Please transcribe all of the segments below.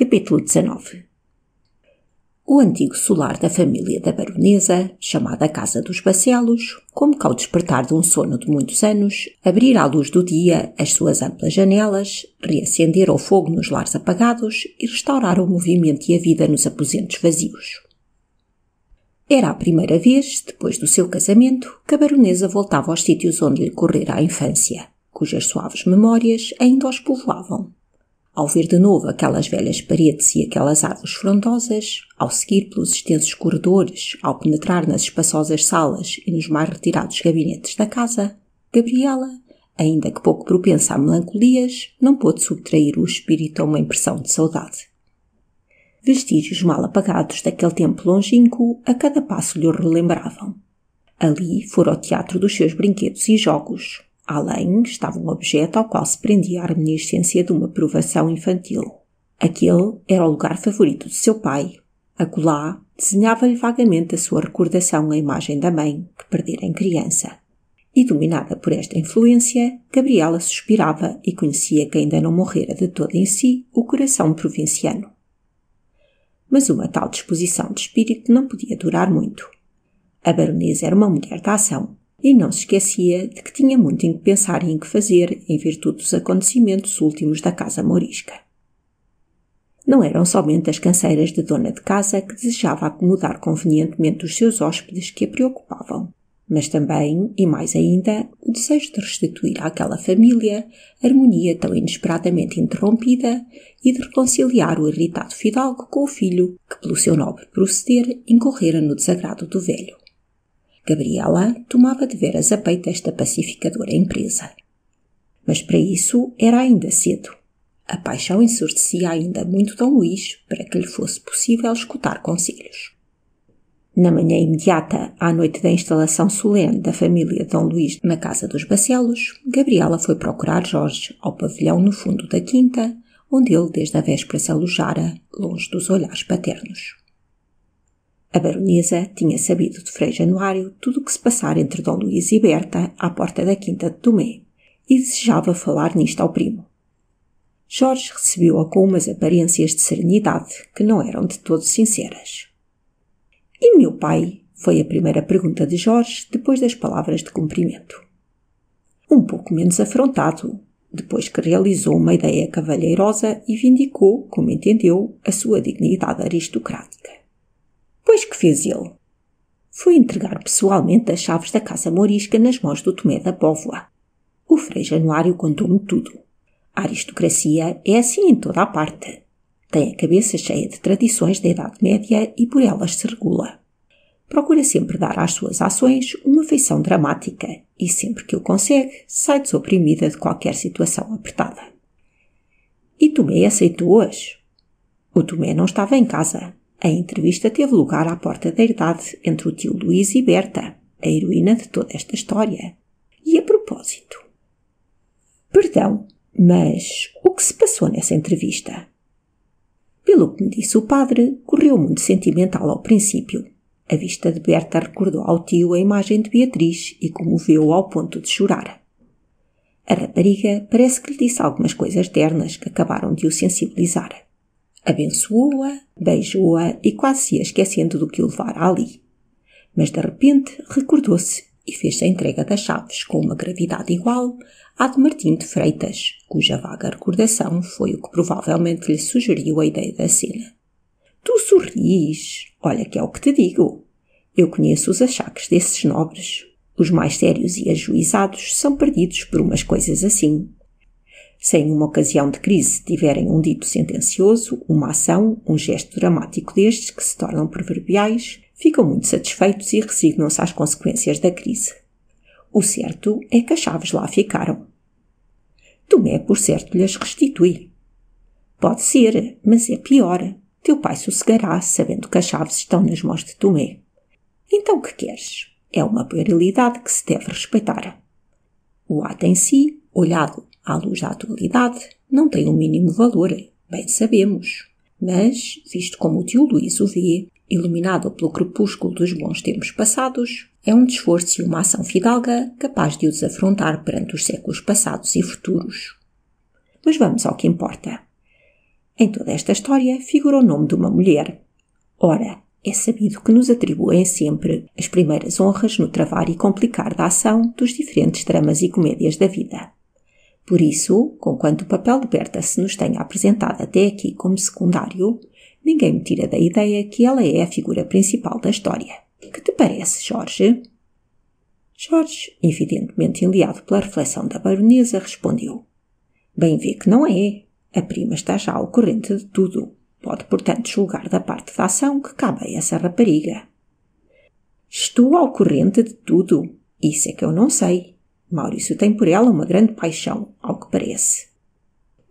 Capítulo 19 O antigo solar da família da baronesa, chamada Casa dos Bacelos, como que ao despertar de um sono de muitos anos, abrir à luz do dia as suas amplas janelas, reacender o fogo nos lares apagados e restaurar o movimento e a vida nos aposentos vazios. Era a primeira vez, depois do seu casamento, que a baronesa voltava aos sítios onde lhe correra a infância, cujas suaves memórias ainda os povoavam, ao ver de novo aquelas velhas paredes e aquelas árvores frondosas, ao seguir pelos extensos corredores, ao penetrar nas espaçosas salas e nos mais retirados gabinetes da casa, Gabriela, ainda que pouco propensa a melancolias, não pôde subtrair o espírito a uma impressão de saudade. Vestígios mal apagados daquele tempo longínquo a cada passo lhe relembravam. Ali fora o teatro dos seus brinquedos e jogos, Além estava um objeto ao qual se prendia a reminiscência de uma provação infantil. Aquele era o lugar favorito de seu pai. Acolá, desenhava-lhe vagamente a sua recordação a imagem da mãe, que perdera em criança. E dominada por esta influência, Gabriela suspirava e conhecia que ainda não morrera de todo em si o coração provinciano. Mas uma tal disposição de espírito não podia durar muito. A baronesa era uma mulher da ação e não se esquecia de que tinha muito em que pensar e em que fazer em virtude dos acontecimentos últimos da casa morisca. Não eram somente as canseiras de dona de casa que desejava acomodar convenientemente os seus hóspedes que a preocupavam, mas também, e mais ainda, o desejo de restituir àquela família harmonia tão inesperadamente interrompida e de reconciliar o irritado fidalgo com o filho que, pelo seu nobre proceder, incorrera no desagrado do velho. Gabriela tomava de veras a peito esta pacificadora empresa. Mas para isso era ainda cedo. A paixão ensurdecia ainda muito Dom Luís para que lhe fosse possível escutar conselhos. Na manhã imediata à noite da instalação solene da família Dom Luís na casa dos Bacelos, Gabriela foi procurar Jorge ao pavilhão no fundo da quinta, onde ele desde a véspera se alojara, longe dos olhares paternos. A baronesa tinha sabido de Frei Januário tudo o que se passara entre Dom Luís e Berta à porta da quinta de Tomé e desejava falar nisto ao primo. Jorge recebeu-a com umas aparências de serenidade que não eram de todo sinceras. E meu pai? Foi a primeira pergunta de Jorge depois das palavras de cumprimento. Um pouco menos afrontado, depois que realizou uma ideia cavalheirosa e vindicou, como entendeu, a sua dignidade aristocrática. Pois que fez ele? Foi entregar pessoalmente as chaves da Casa Morisca nas mãos do Tomé da Póvoa. O Frei Januário contou-me tudo. A aristocracia é assim em toda a parte. Tem a cabeça cheia de tradições da Idade Média e por elas se regula. Procura sempre dar às suas ações uma feição dramática e sempre que o consegue, sai desoprimida de qualquer situação apertada. E Tomé aceitou-as. O Tomé não estava em casa, a entrevista teve lugar à porta da idade entre o tio Luís e Berta, a heroína de toda esta história. E a propósito. Perdão, mas o que se passou nessa entrevista? Pelo que me disse o padre, correu muito sentimental ao princípio. A vista de Berta recordou ao tio a imagem de Beatriz e comoveu-o ao ponto de chorar. A rapariga parece que lhe disse algumas coisas ternas que acabaram de o sensibilizar. Abençoou-a, beijou-a e quase se esquecendo do que o levara ali. Mas de repente recordou-se e fez a entrega das chaves com uma gravidade igual à de Martim de Freitas, cuja vaga recordação foi o que provavelmente lhe sugeriu a ideia da cena. Tu sorris, olha que é o que te digo. Eu conheço os achaques desses nobres. Os mais sérios e ajuizados são perdidos por umas coisas assim se em uma ocasião de crise tiverem um dito sentencioso, uma ação, um gesto dramático destes que se tornam proverbiais, ficam muito satisfeitos e resignam-se às consequências da crise. O certo é que as chaves lá ficaram. Tomé, por certo, lhes restitui. Pode ser, mas é pior. Teu pai sossegará, sabendo que as chaves estão nas mãos de Tomé. Então que queres? É uma puerilidade que se deve respeitar. O ato em si, olhado à luz da atualidade, não tem o mínimo valor, bem sabemos. Mas, visto como o tio Luís o vê, iluminado pelo crepúsculo dos bons tempos passados, é um desforço e uma ação fidalga capaz de o desafrontar perante os séculos passados e futuros. Mas vamos ao que importa. Em toda esta história figura o nome de uma mulher. Ora, é sabido que nos atribuem sempre as primeiras honras no travar e complicar da ação dos diferentes dramas e comédias da vida. Por isso, conquanto o papel de Berta se nos tenha apresentado até aqui como secundário, ninguém me tira da ideia que ela é a figura principal da história. Que te parece, Jorge? Jorge, evidentemente enliado pela reflexão da baronesa, respondeu. Bem vê que não é. A prima está já ao corrente de tudo. Pode, portanto, julgar da parte da ação que cabe a essa rapariga. Estou ao corrente de tudo. Isso é que eu não sei. Maurício tem por ela uma grande paixão, ao que parece.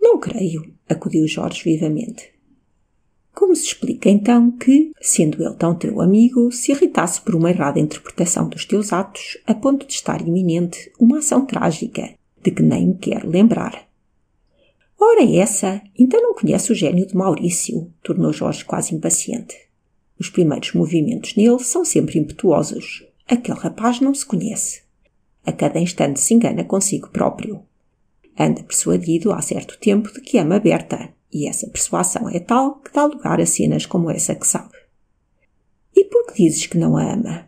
Não creio, acudiu Jorge vivamente. Como se explica então que, sendo ele tão teu amigo, se irritasse por uma errada interpretação dos teus atos a ponto de estar iminente uma ação trágica, de que nem me quero lembrar? Ora essa, então não conhece o gênio de Maurício, tornou Jorge quase impaciente. Os primeiros movimentos nele são sempre impetuosos. Aquele rapaz não se conhece. A cada instante se engana consigo próprio. Anda persuadido há certo tempo de que ama Berta, e essa persuasão é tal que dá lugar a cenas como essa que sabe. E por que dizes que não a ama?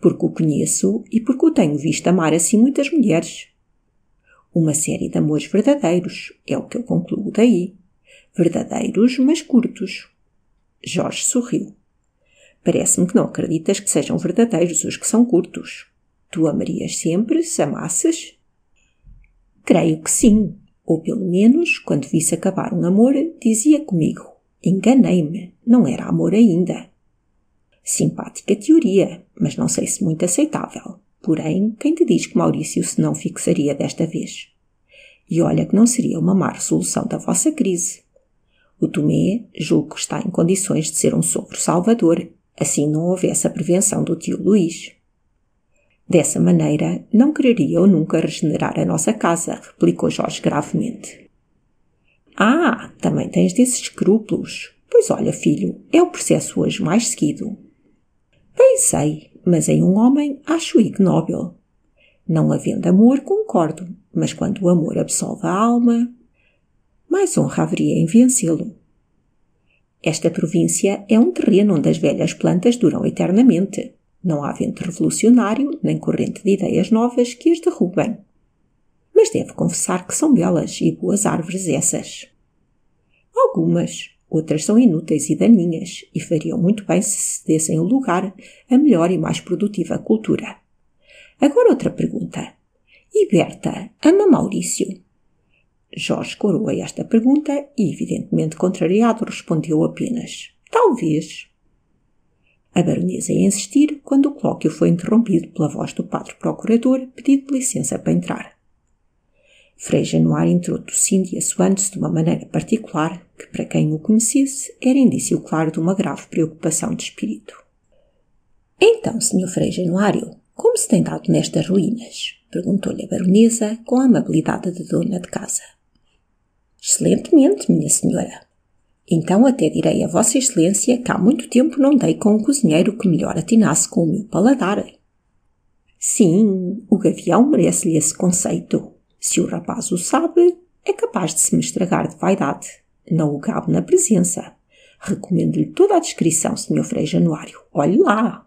Porque o conheço e porque o tenho visto amar assim muitas mulheres. Uma série de amores verdadeiros, é o que eu concluo daí. Verdadeiros, mas curtos. Jorge sorriu. Parece-me que não acreditas que sejam verdadeiros os que são curtos. Tu amarias sempre se amasses? Creio que sim, ou pelo menos, quando visse acabar um amor, dizia comigo: Enganei-me, não era amor ainda. Simpática teoria, mas não sei se muito aceitável. Porém, quem te diz que Maurício se não fixaria desta vez? E olha que não seria uma má resolução da vossa crise. O Tomé julgo que está em condições de ser um sogro salvador, assim não houvesse a prevenção do tio Luís. Dessa maneira, não quereria eu nunca regenerar a nossa casa, replicou Jorge gravemente. Ah, também tens desses escrúpulos. Pois olha, filho, é o processo hoje mais seguido. Bem sei, mas em um homem acho ignóbil. Não havendo amor, concordo, mas quando o amor absolve a alma, mais honra haveria em vencê-lo. Esta província é um terreno onde as velhas plantas duram eternamente. Não há vento revolucionário, nem corrente de ideias novas que as derrubem. Mas devo confessar que são belas e boas árvores essas. Algumas, outras são inúteis e daninhas, e fariam muito bem se se dessem o lugar a melhor e mais produtiva cultura. Agora outra pergunta. E Berta ama Maurício? Jorge coroa esta pergunta e, evidentemente contrariado, respondeu apenas: Talvez. A baronesa ia insistir quando o colóquio foi interrompido pela voz do padre procurador pedindo licença para entrar. Frei Januário entrou tossindo e assoando-se de uma maneira particular que, para quem o conhecesse, era indício claro de uma grave preocupação de espírito. Então, senhor Frei Januário, como se tem dado nestas ruínas? Perguntou-lhe a baronesa com a amabilidade da dona de casa. Excelentemente, minha senhora, então até direi a Vossa Excelência que há muito tempo não dei com um cozinheiro que melhor atinasse com o meu paladar. Sim, o gavião merece-lhe esse conceito. Se o rapaz o sabe, é capaz de se me estragar de vaidade. Não o cabo na presença. Recomendo-lhe toda a descrição, Sr. Frei Januário. Olhe lá!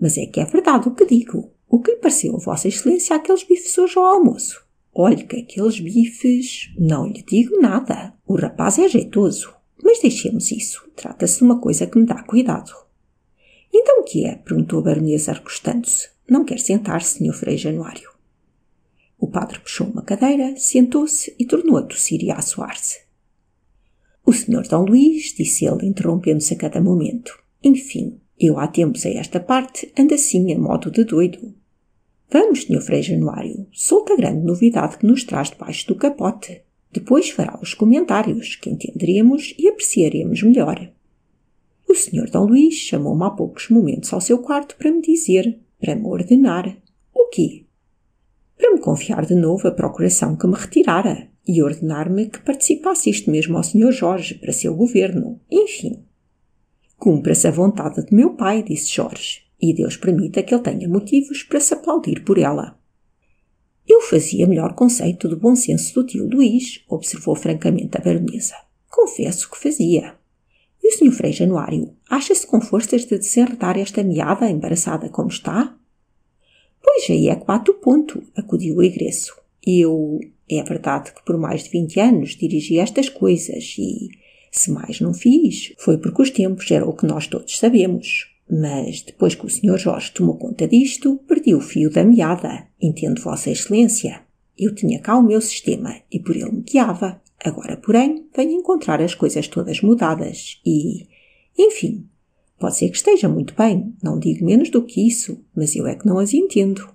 Mas é que é verdade o que digo. O que lhe pareceu a Vossa Excelência aqueles bifes hoje ao almoço? Olhe que aqueles bifes. Não lhe digo nada. O rapaz é jeitoso. Mas deixemos isso. Trata-se de uma coisa que me dá cuidado. Então o que é? perguntou a baronesa, recostando-se. Não quer sentar-se, senhor Frei Januário. O padre puxou uma cadeira, sentou-se e tornou a tossir e a assoar-se. O senhor Dom Luís, disse ele, interrompendo-se a cada momento. Enfim, eu há tempos a esta parte ando assim a modo de doido. Vamos, Sr. Frei Januário, solta a grande novidade que nos traz debaixo do capote. Depois fará os comentários, que entenderemos e apreciaremos melhor. O Sr. Dom Luís chamou-me há poucos momentos ao seu quarto para me dizer, para me ordenar. O quê? Para me confiar de novo a procuração que me retirara e ordenar-me que participasse isto mesmo ao Sr. Jorge para seu governo. Enfim. Cumpra-se a vontade de meu pai, disse Jorge, e Deus permita que ele tenha motivos para se aplaudir por ela. Eu fazia melhor conceito do bom senso do tio Luís, observou francamente a baronesa. Confesso que fazia. E o senhor Frei Januário, acha-se com forças de desenredar esta meada embaraçada como está? Pois aí é quatro ponto, acudiu o egresso. Eu... é verdade que por mais de vinte anos dirigi estas coisas e... se mais não fiz, foi porque os tempos eram o que nós todos sabemos. Mas depois que o Sr. Jorge tomou conta disto, perdi o fio da meada. Entendo Vossa Excelência. Eu tinha cá o meu sistema e por ele me guiava. Agora, porém, venho encontrar as coisas todas mudadas e. Enfim, pode ser que esteja muito bem, não digo menos do que isso, mas eu é que não as entendo.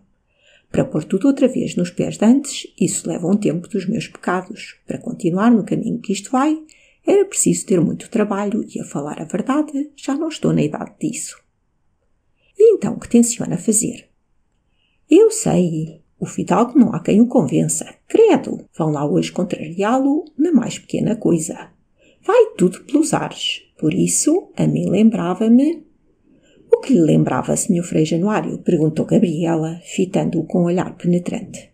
Para pôr tudo outra vez nos pés de antes, isso leva um tempo dos meus pecados. Para continuar no caminho que isto vai, era preciso ter muito trabalho e, a falar a verdade, já não estou na idade disso. E então que tenciona fazer? Eu sei, o fidalgo não há quem o convença. Credo, vão lá hoje contrariá-lo na mais pequena coisa. Vai tudo pelos ares. Por isso, a mim lembrava-me... O que lhe lembrava, Sr. Frei Januário? Perguntou Gabriela, fitando-o com um olhar penetrante.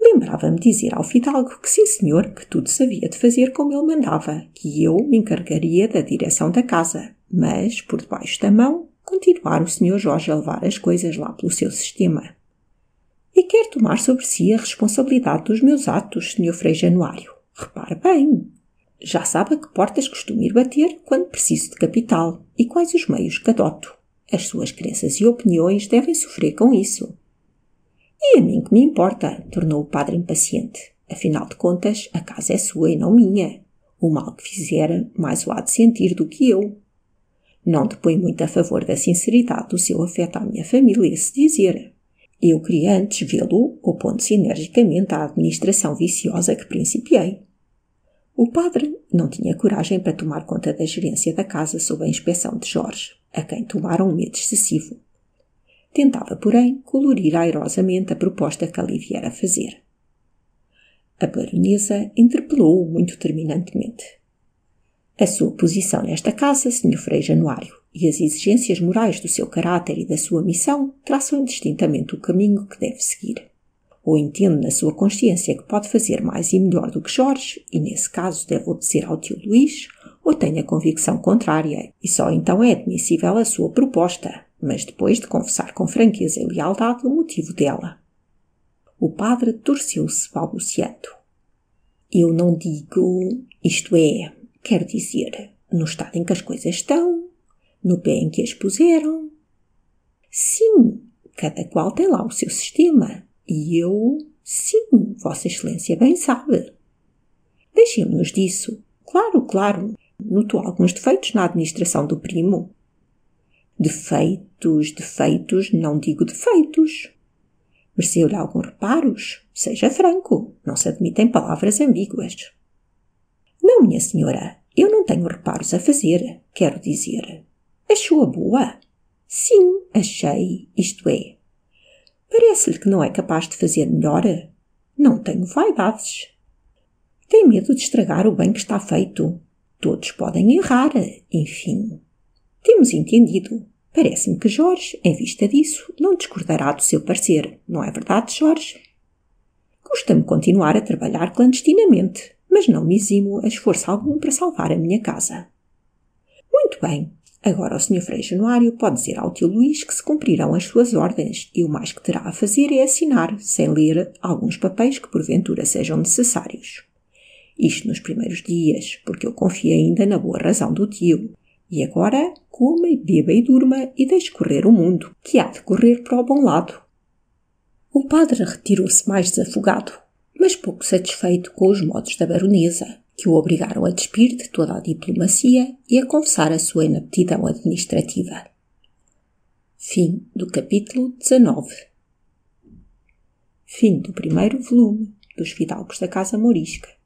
Lembrava-me dizer ao fidalgo que sim, senhor, que tudo sabia de fazer como ele mandava, que eu me encargaria da direção da casa, mas, por debaixo da mão, continuar o Sr. Jorge a levar as coisas lá pelo seu sistema. E quer tomar sobre si a responsabilidade dos meus atos, Sr. Frei Januário. Repare bem. Já sabe a que portas costumo ir bater quando preciso de capital e quais os meios que adoto. As suas crenças e opiniões devem sofrer com isso. E a mim que me importa, tornou o padre impaciente. Afinal de contas, a casa é sua e não minha. O mal que fizer, mais o há de sentir do que eu. Não depõe muito a favor da sinceridade do seu afeto à minha família, se dizer. Eu queria antes vê-lo opondo-se energicamente à administração viciosa que principiei. O padre não tinha coragem para tomar conta da gerência da casa sob a inspeção de Jorge, a quem tomaram um medo excessivo. Tentava, porém, colorir airosamente a proposta que ali a fazer. A baronesa interpelou-o muito terminantemente. A sua posição nesta casa, Sr. Frei Januário, e as exigências morais do seu caráter e da sua missão traçam indistintamente o caminho que deve seguir. Ou entende na sua consciência que pode fazer mais e melhor do que Jorge, e nesse caso deve obedecer ao tio Luís, ou tem a convicção contrária, e só então é admissível a sua proposta, mas depois de confessar com franqueza e lealdade o motivo dela. O padre torceu-se balbuciando. Eu não digo, isto é, quer dizer, no estado em que as coisas estão, no pé em que as puseram. Sim, cada qual tem lá o seu sistema. E eu, sim, Vossa Excelência bem sabe. Deixemos-nos disso. Claro, claro. notou alguns defeitos na administração do primo. Defeitos, defeitos, não digo defeitos. Mereceu-lhe alguns reparos? Seja franco, não se admitem palavras ambíguas. Não, minha senhora, eu não tenho reparos a fazer, quero dizer. Achou-a boa? Sim, achei, isto é. Parece-lhe que não é capaz de fazer melhor? Não tenho vaidades. Tem medo de estragar o bem que está feito. Todos podem errar, enfim. Temos entendido. Parece-me que Jorge, em vista disso, não discordará do seu parecer, não é verdade, Jorge? Custa-me continuar a trabalhar clandestinamente mas não me eximo a esforço algum para salvar a minha casa. Muito bem, agora o Sr. Frei Januário pode dizer ao tio Luís que se cumprirão as suas ordens e o mais que terá a fazer é assinar, sem ler, alguns papéis que porventura sejam necessários. Isto nos primeiros dias, porque eu confiei ainda na boa razão do tio. E agora, coma e beba e durma e deixe correr o mundo, que há de correr para o bom lado. O padre retirou-se mais desafogado, mas pouco satisfeito com os modos da baronesa, que o obrigaram a despir de toda a diplomacia e a confessar a sua inaptidão administrativa. Fim do capítulo 19 Fim do primeiro volume dos Fidalgos da Casa Morisca